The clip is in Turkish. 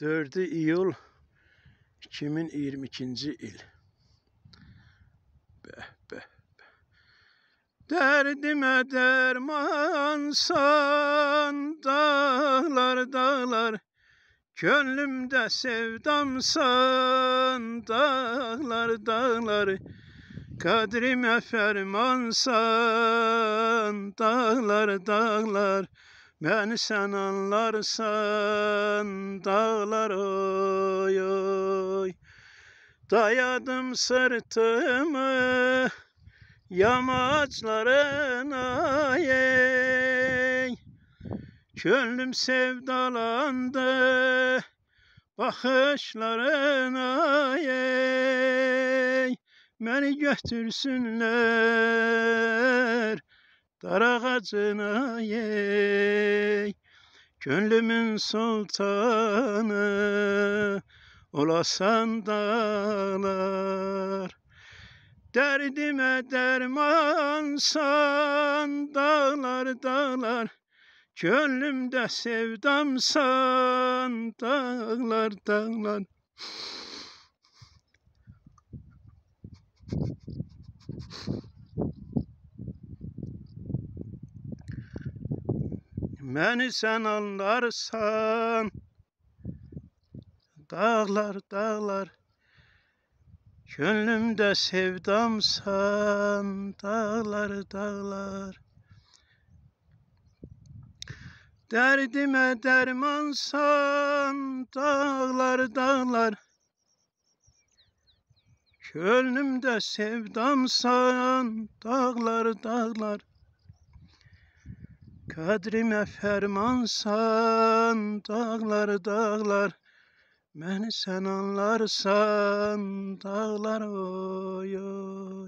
4'ü İyul 2022 il. Beh, beh, beh. Derdime dermansan dağlar dağlar Gönlümde sevdamsan dağlar dağlar Kadrime fermansan dağlar dağlar Beni sen anlarsan dağlar oy oy Dayadım sırtımı yamaçlarına ey Gönlüm sevdalandı bakışlarına ey Beni götürsünler Darağacına yey Gönlümün sultanı Olasan dağlar Derdime dermansan Dağlar dağlar Gönlümde sevdamsan Dağlar dağlar Beni sen anlarsan Dağlar dağlar Gönlümde sevdamsan Dağlar dağlar Derdime dermansan Dağlar dağlar Gönlümde sevdamsan Dağlar dağlar Kadrime fermansan dağlar dağlar Beni sen anlarsan dağlar oy